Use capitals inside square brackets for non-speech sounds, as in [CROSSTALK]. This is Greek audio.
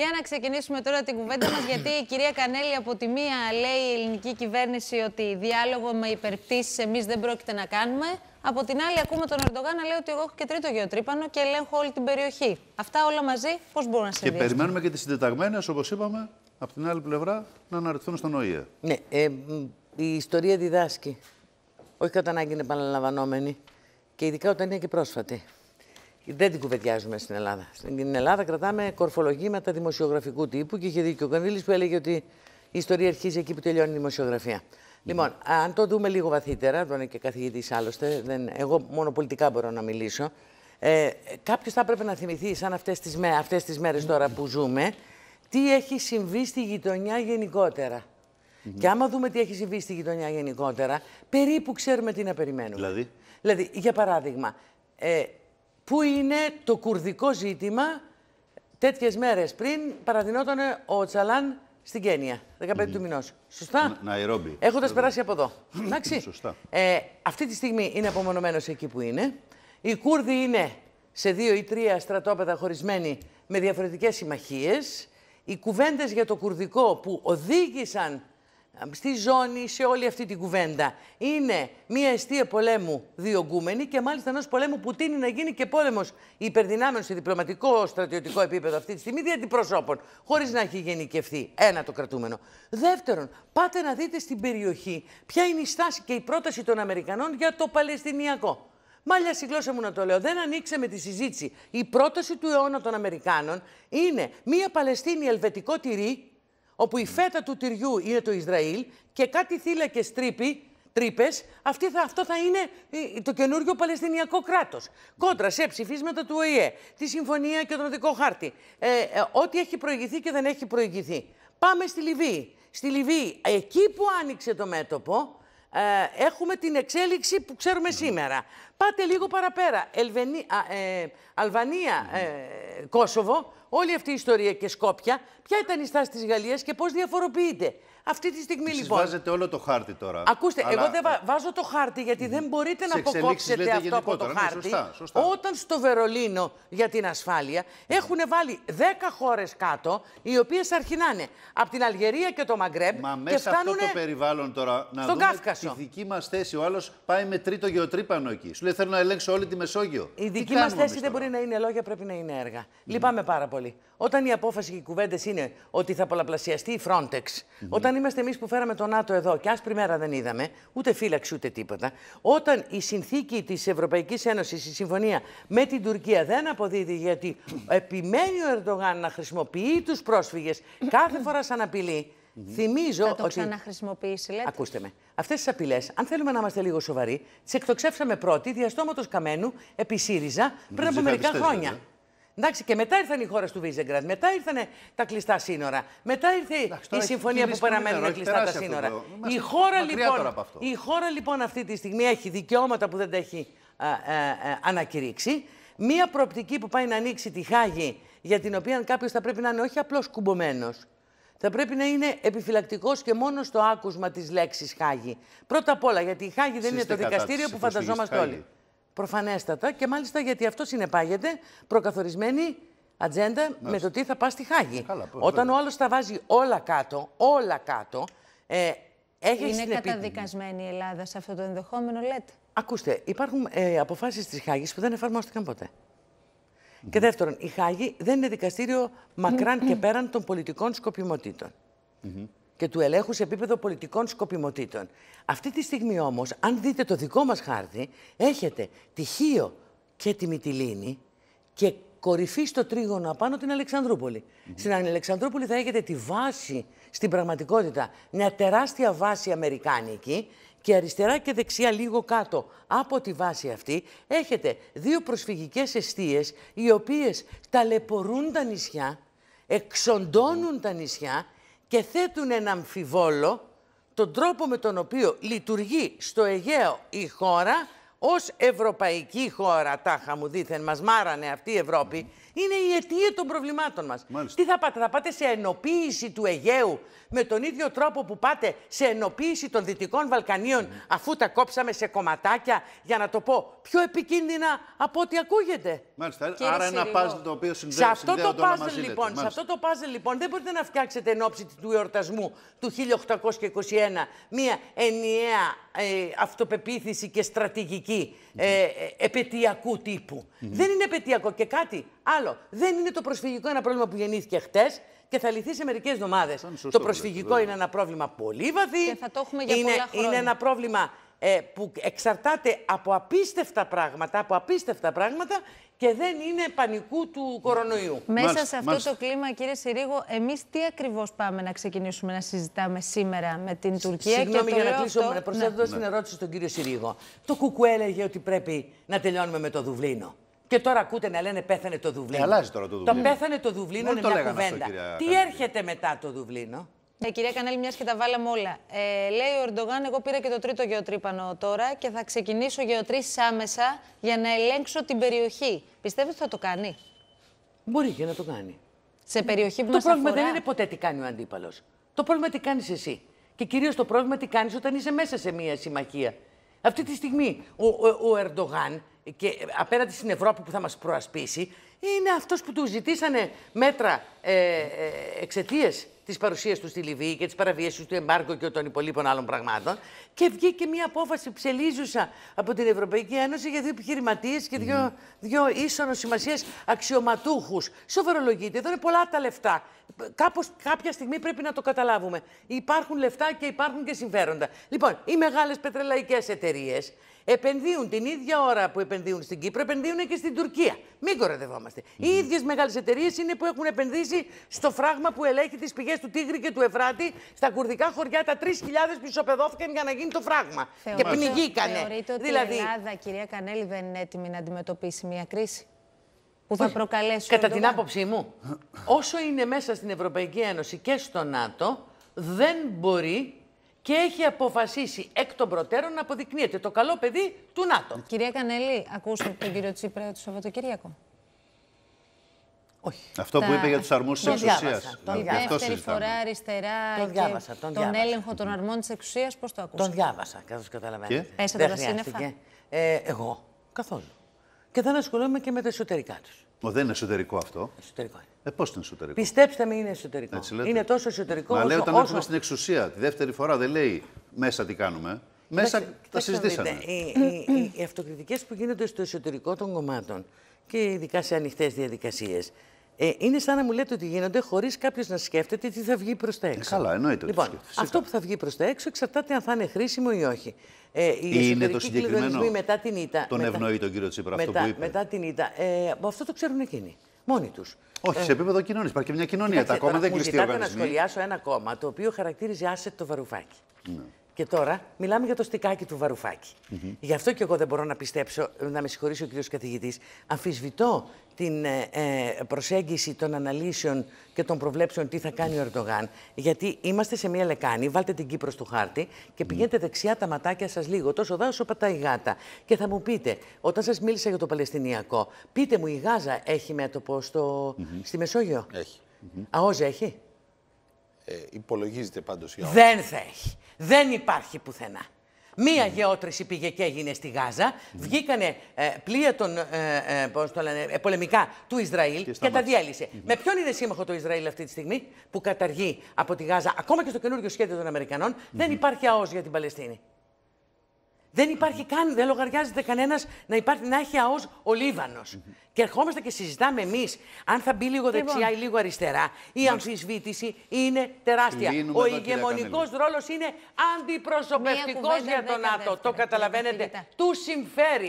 Για να ξεκινήσουμε τώρα την κουβέντα μας, γιατί η κυρία Κανέλη από τη μία λέει η ελληνική κυβέρνηση ότι διάλογο με υπερπτήσεις εμείς δεν πρόκειται να κάνουμε. Από την άλλη ακούμε τον Ερντογάν να λέει ότι εγώ έχω και τρίτο γεωτρύπανο και ελέγχω όλη την περιοχή. Αυτά όλα μαζί πώς μπορούν να συνδυαστούν. Και περιμένουμε και τις συντεταγμένες, όπως είπαμε, από την άλλη πλευρά να αναρτηθούν στον ΟΗΕ. Ναι, ε, η ιστορία διδάσκει. Όχι κατά ανάγκη είναι επαναλαμβανόμενη. Και ειδικά όταν είναι και πρόσφατη. Δεν την κουβεντιάζουμε στην Ελλάδα. Στην Ελλάδα κρατάμε κορφολογήματα δημοσιογραφικού τύπου και είχε δίκιο ο Κανδύλη που έλεγε ότι η ιστορία αρχίζει εκεί που τελειώνει η δημοσιογραφία. Λοιπόν, αν το δούμε λίγο βαθύτερα, τον είναι και καθηγητής άλλωστε, δεν, εγώ μόνο πολιτικά μπορώ να μιλήσω. Ε, Κάποιος θα έπρεπε να θυμηθεί, σαν αυτές τις αυτές τις μέρες τώρα που ζούμε, τι έχει συμβεί στη γειτονιά γενικότερα. Mm Και άμα δούμε τι έχει συμβεί στη γειτονιά γενικότερα, περίπου ξέρουμε τι να περιμένουμε. Δηλαδή, δηλαδή για παράδειγμα, ε, που είναι το κουρδικό ζήτημα. Τέτοιες μέρες πριν παραδεινόταν ο Τσαλάν στην Κένια, 15 mm. του μηνός. Σωστά. Ναϊρόμπι. Έχοντας περάσει από εδώ. Σωστά. Ε, αυτή τη στιγμή είναι απομονωμένος εκεί που είναι. Οι Κούρδοι είναι σε δύο ή τρία στρατόπεδα χωρισμένοι με διαφορετικές συμμαχίες. Οι κουβέντες για το κουρδικό που οδήγησαν στη ζώνη, σε όλη αυτή την κουβέντα. Είναι μια αιστεία πολέμου διωγγούμενη και μάλιστα ενός πολέμου που τίνει να γίνει και πόλεμος υπερδυνάμενος σε διπλωματικό, στρατιωτικό επίπεδο αυτή τη στιγμή δια αντιπροσώπων, χωρίς να έχει γενικευθεί. Ένα το κρατούμενο. Δεύτερον, πάτε να δείτε στην περιοχή ποια είναι η στάση και η πρόταση των Αμερικανών για το Παλαιστινιακό. Μάλια στη γλώσσα μου να το λέω, δεν ανοίξαμε τη συζήτηση. Η πρόταση του αιώνα των Αμερικάνων είναι μία Παλαιστίνη ελβετικό τυρί όπου η φέτα του τυριού είναι το Ισραήλ και κάτι θύλακες τρύπη τρύπε, αυτό θα είναι ε, το καινούριο Παλαιστινιακό κράτος. Κόντρα σε ψηφίσματα του ΟΗΕ, τη Συμφωνία και τον δικό Χάρτη, ε, ε, ό,τι έχει προηγηθεί και δεν έχει προηγηθεί. Πάμε στη Λιβύη. Στη Λιβύη, εκεί που άνοιξε το μέτωπο, ε, έχουμε την εξέλιξη που ξέρουμε σήμερα. Πάτε λίγο παραπέρα. Αλβανία, Κόσοβο, όλη αυτή η ιστορία και σκόπια, ποια ήταν η στάση της Γαλλίας και πώς διαφοροποιείται. Αυτή τη στιγμή Εσείς λοιπόν. βάζετε όλο το χάρτη τώρα. Ακούστε, εγώ δεν βάζω το χάρτη γιατί δεν μπορείτε να αποκόψετε αυτό από το ναι, χάρτη. σωστά, Όταν στο Βερολίνο για την ασφάλεια έχουν βάλει 10 χώρες κάτω, οι οποίες αρχινάνε από την Αλγερία και το Μαγκρέμπ. Μα μέσα και φτάνουν... αυτό το περιβάλλον τώρα να δούμε Κάφκασο. τη δική μας θέση. Ο άλλος πάει με τρίτο γεωτρύπανο εκεί. Σου λέει θέλω να ελέγξω όλη τη Μεσόγειο. Η δική μας θέση δεν μπορεί να είναι λόγια, πρέπει να είναι έργα. Λυπάμαι πάρα πολύ. Όταν η απόφαση και οι κουβέντες είναι ότι θα πολλαπλασιαστεί η Frontex, όταν είμαστε εμείς που φέραμε τον ΝΑΤΟ εδώ και άσπρη μέρα δεν είδαμε, ούτε φύλαξη ούτε τίποτα, όταν η συνθήκη της Ευρωπαϊκής Ένωσης, η συμφωνία με την Τουρκία δεν αποδίδει γιατί επιμένει ο Ερντογάν να χρησιμοποιεί τους πρόσφυγες κάθε φορά σαν απειλή. Mm -hmm. Θυμίζω. Θα το ξαναχρησιμοποιήσει, λέτε. Ακούστε με. Αυτές τις απειλές, αν θέλουμε να είμαστε λίγο σοβαροί, τις εκτοξεύσαμε πρώτη διαστόματος καμένου επί ΣΥΡΙΖΑ πριν από μερικά χρόνια. Εντάξει, και μετά ήρθαν οι χώρες του Βίζεγκραντ, μετά ήρθαν τα κλειστά σύνορα, μετά ήρθε η συμφωνία που παραμένουν κλειστά τα σύνορα. η χώρα, λοιπόν, η χώρα λοιπόν αυτή τη στιγμή έχει δικαιώματα που δεν τα έχει α, ανακηρύξει. Μία προοπτική που πάει να ανοίξει τη Χάγη, για την οποία κάποιος θα πρέπει να είναι όχι απλώς κουμπωμένος, θα πρέπει να είναι επιφυλακτικός και μόνος στο άκουσμα της λέξης Χάγη. Πρώτα απ' όλα, γιατί η Χάγη δεν είναι το δικαστήριο που φανταζόμαστε όλοι. Προφανέστατα και μάλιστα γιατί αυτό συνεπάγεται προκαθορισμένη ατζέντα με το τι θα πας στη Χάγη. Ε, Όταν ο άλλος τα βάζει όλα κάτω, όλα κάτω. Ε, έχει Είναι καταδικασμένη η Ελλάδα σε αυτό το ενδεχόμενο, λέτε. Ακούστε, υπάρχουν ε, αποφάσεις της Χάγης που δεν εφαρμόστηκαν ποτέ. Και δεύτερον, η Χάγη δεν είναι δικαστήριο μακράν και [CLEARS THROAT] πέραν των πολιτικών σκοπιμοτήτων και του ελέγχου σε επίπεδο πολιτικών σκοπιμοτήτων. Αυτή τη στιγμή όμως, αν δείτε το δικό μας χάρτη, έχετε τη Χίο και τη Μυτιλίνη και κορυφή στο τρίγωνο απάνω την αλεξανδρουπολη Στην Αλεξανδρούπολη θα έχετε τη βάση στην πραγματικότητα, μια τεράστια βάση αμερικάνικη και αριστερά και δεξιά λίγο κάτω από τη βάση αυτή έχετε δύο προσφυγικές εστίες οι οποίες ταλαιπωρούν τα νησιά, εξοντώνουν τα νησιά και θέτουν ένα αμφιβόλο τον τρόπο με τον οποίο λειτουργεί στο Αιγαίο η χώρα ως ευρωπαϊκή χώρα, τάχα μου μας μάρανε αυτή η Ευρώπη, είναι η αιτία των προβλημάτων μας. Μάλιστα. Τι θα πάτε, θα πάτε σε ενοποίηση του Αιγαίου με τον ίδιο τρόπο που πάτε σε ενοποίηση των Δυτικών Βαλκανίων, αφού τα κόψαμε σε κομματάκια, για να το πω, πιο επικίνδυνα από ό,τι ακούγεται. Μάλιστα, άρα ένα πάζλ το οποίο συνδέεται σε αυτό το πάζλ, λοιπόν, σε αυτό το πάζλ, λοιπόν, δεν μπορείτε να φτιάξετε εν ώψη του εορτασμού του 1821 μία ενιαία ε, αυτοπεποίθηση και στρατηγική πολιτική ε, ε, επαιτειακού τύπου. Δεν είναι επαιτειακό. Και κάτι άλλο. Δεν είναι το προσφυγικό ένα πρόβλημα που γεννήθηκε χτες και θα λυθεί σε μερικές εβδομάδες. Το προσφυγικό είναι ένα πρόβλημα πολύ βαθύ. Και θα το έχουμε για πολλά χρόνια. Είναι ένα πρόβλημα ε, που εξαρτάται από απίστευτα πράγματα, από απίστευτα πράγματα και δεν είναι πανικού του κορονοϊού. Μέσα σε αυτό το κλίμα, κύριε Συρίγο, εμείς τι ακριβώς πάμε να ξεκινήσουμε να συζητάμε σήμερα με την Τουρκία. Συγγνώμη για να κλείσω, αυτό... προσθέτω ναι. την ναι. ερώτηση στον κύριο Συρίγο. Το Κουκού έλεγε ότι πρέπει να τελειώνουμε με το Δουβλίνο. Και τώρα ακούτε να λένε πέθανε το ε, Δουβλίνο. Ε, αλλάζει τώρα το Δουβλίνο. Το πέθανε το Δουβλίνο Μόλι είναι μια κουβέντα. Τι έρχεται μετά το Δουβλίνο. Ναι, κυρία Κανέλη, μιας και τα βάλαμε όλα. Ε, λέει ο Ερντογάν, εγώ πήρα και το τρίτο γεωτρύπανο τώρα και θα ξεκινήσω γεωτρήσεις άμεσα για να ελέγξω την περιοχή. Πιστεύετε ότι θα το κάνει. Μπορεί και να το κάνει. Σε περιοχή που Το πρόβλημα δεν είναι ποτέ τι κάνει ο αντίπαλος. Το πρόβλημα τι κάνεις εσύ. Και κυρίως το πρόβλημα τι κάνεις όταν είσαι μέσα σε μια συμμαχία. Αυτή τη στιγμή ο, ο, ο Ερντογάν και απέναντι στην Ευρώπη που θα μας προασπίσει, είναι αυτός που του ζητήσανε μέτρα ε, ε, τη παρουσία του στη Λιβύη και τη παραβίαση του εμπάρκου και των υπολείπων άλλων πραγμάτων. Και βγήκε μια απόφαση ψελίζουσα από την Ευρωπαϊκή Ένωση για δύο επιχειρηματίες και δύο, mm. δύο ίσονος σημασίας αξιωματούχους. Σοβαρολογείται, εδώ είναι πολλά τα λεφτά κάπως, κάποια στιγμή πρέπει να το καταλάβουμε. Υπάρχουν λεφτά και υπάρχουν και συμφέροντα. Λοιπόν, οι μεγάλες πετρελαϊκές εταιρείες επενδύουν την ίδια ώρα που επενδύουν στην Κύπρο, επενδύουν και στην Τουρκία. Μην κοροδευόμαστε. Mm-hmm. Οι ίδιες μεγάλες εταιρείες είναι που έχουν επενδύσει στο φράγμα που ελέγχει τις πηγές του Τίγρη και του Ευράτη, στα κουρδικά χωριά. Τα 3.000 πισωπεδόθηκαν για να γίνει το φράγμα. και πνιγήκανε. Θεωρείτε ότι η δηλαδή- Ελλάδα, κυρία Κανέλη, δεν είναι έτοιμη να αντιμετωπίσει μια κρίση θα Κατά την άποψή μου, όσο είναι μέσα στην Ευρωπαϊκή Ένωση και στο ΝΑΤΟ, δεν μπορεί και έχει αποφασίσει εκ των προτέρων να αποδεικνύεται το καλό παιδί του ΝΑΤΟ. Κυρία Κανέλη, ακούσατε τον κύριο Τσίπρα το Σαββατοκύριακο. Όχι. Αυτό που είπε για τους αρμούς της εξουσίας. Τον δεύτερη φορά αριστερά. Τον Τον, έλεγχο των αρμών της εξουσίας, πώς το ακούσατε. Τον διάβασα, καθώς καταλαβαίνετε. Πέσατε τα σύννεφα. Ε, εγώ. Καθόλου και δεν ασχολούμαι και με τα εσωτερικά τους. Ο δεν είναι εσωτερικό αυτό. Εσωτερικό είναι. Ε, πώς είναι εσωτερικό. Πιστέψτε με, είναι εσωτερικό. Έτσι Είναι τόσο εσωτερικό. Μα όσο, λέει όταν όσο... στην εξουσία, τη δεύτερη φορά δεν λέει μέσα τι κάνουμε. Μέσα τα συζητήσαμε. οι αυτοκριτικές που γίνονται στο εσωτερικό των κομμάτων και ειδικά σε ανοιχτές διαδικασίες ε, είναι σαν να μου λέτε ότι γίνονται χωρίς κάποιος να σκέφτεται τι θα βγει προς τα ε, έξω. καλά, εννοείται. Λοιπόν, αυτό που θα βγει προς τα έξω εξαρτάται αν θα είναι χρήσιμο ή όχι. Ε, η είναι το συγκεκριμένο. Μετά την ήττα, τον μετά, ευνοεί τον κύριο Τσίπρα αυτό που είπε. Μετά την ήττα. Ε, αυτό το ξέρουν εκείνοι. Μόνοι τους. Όχι, ε, σε επίπεδο κοινωνίας. Υπάρχει και μια κοινωνία. Κοιτάξτε, τα κόμματα δεν κλειστεί ο να σχολιάσω ένα κόμμα το οποίο χαρακτήριζε άσετ το βαρουφάκι. Ναι. Και τώρα μιλάμε για το στικάκι του Βαρουφάκη. Γι' αυτό και εγώ δεν μπορώ να πιστέψω, να με συγχωρήσει ο κύριος Καθηγήτη. αμφισβητώ την ε, ε, προσέγγιση των αναλύσεων και των προβλέψεων τι θα κάνει ο Ερντογάν. Γιατί είμαστε σε μια λεκάνη, βάλτε την Κύπρο στο χάρτη και πηγαίνετε δεξιά τα ματάκια σας λίγο, τόσο δά όσο πατάει η γάτα. Και θα μου πείτε, όταν σας μίλησα για το Παλαιστινιακό, πείτε μου η Γάζα έχει μέτωπο στο... Mm στη Μεσόγειο. Έχει. Mm έχει. Ε, υπολογίζεται πάντως για Δεν θα έχει. Δεν υπάρχει πουθενά. Μία γεώτρηση πήγε και έγινε στη Γάζα. Mm. Βγήκανε ε, πλοία των ε, ε, το ε, πολεμικά του Ισραήλ και, τα διέλυσε. Με ποιον είναι σύμμαχο το Ισραήλ αυτή τη στιγμή που καταργεί από τη Γάζα, ακόμα και στο καινούργιο σχέδιο των Αμερικανών, δεν υπάρχει ΑΟΣ για την Παλαιστίνη. Δεν υπάρχει καν, δεν λογαριάζεται κανένας να, υπάρχει, να έχει ΑΟΣ ο Λίβανος. Και ερχόμαστε και συζητάμε εμείς αν θα μπει λίγο λοιπόν. λίγο αριστερά. Η αμφισβήτηση είναι τεράστια. ο ηγεμονικό ρόλος είναι αντιπροσωπευτικό για τον ΝΑΤΟ. Το καταλαβαίνετε. Του συμφέρει.